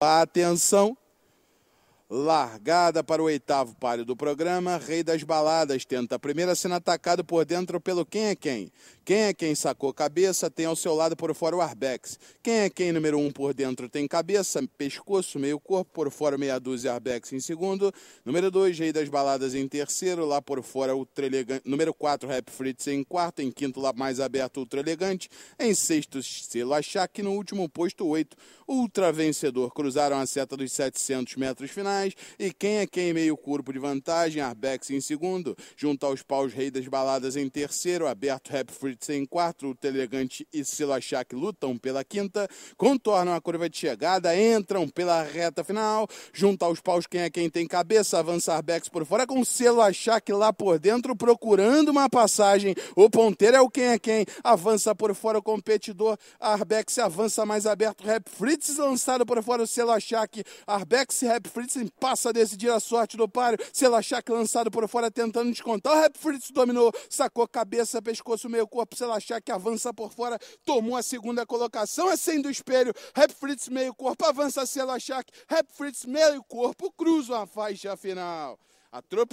Atenção! Largada para o oitavo páreo do programa, Rei das Baladas tenta a primeira sendo atacado por dentro pelo Quem é Quem. Quem é Quem sacou cabeça tem ao seu lado por fora o Arbex. Quem é Quem número um por dentro tem cabeça, pescoço, meio corpo, por fora meia dúzia Arbex em segundo. Número dois Rei das Baladas em terceiro, lá por fora o Trelegante. Número quatro Rap Fritz em quarto, em quinto lá mais aberto Ultra Elegante. Em sexto Selo Achaque, no último posto oito Ultra Vencedor cruzaram a seta dos 700 metros finais finais. E quem é quem meio corpo de vantagem, Arbex em segundo. Junto aos paus Rei das Baladas em terceiro, Aberto Rap Fritz em quarto, o Telegante e Silachak lutam pela quinta, contornam a curva de chegada, entram pela reta final. Junto aos paus quem é quem tem cabeça, avança Arbex por fora com Silachak lá por dentro procurando uma passagem. O ponteiro é o quem é quem, avança por fora o competidor, Arbex avança mais aberto, Rap Fritz lançado por fora o Silachak, Arbex e Rap Fritz passa a decidir a sorte do páreo. que lançado por fora tentando descontar. O Rap Fritz dominou, sacou cabeça, pescoço, meio corpo. que avança por fora, tomou a segunda colocação, é sem do espelho. Rap Fritz meio corpo, avança Selachac. Rap Fritz meio corpo, cruza a faixa final. A tropa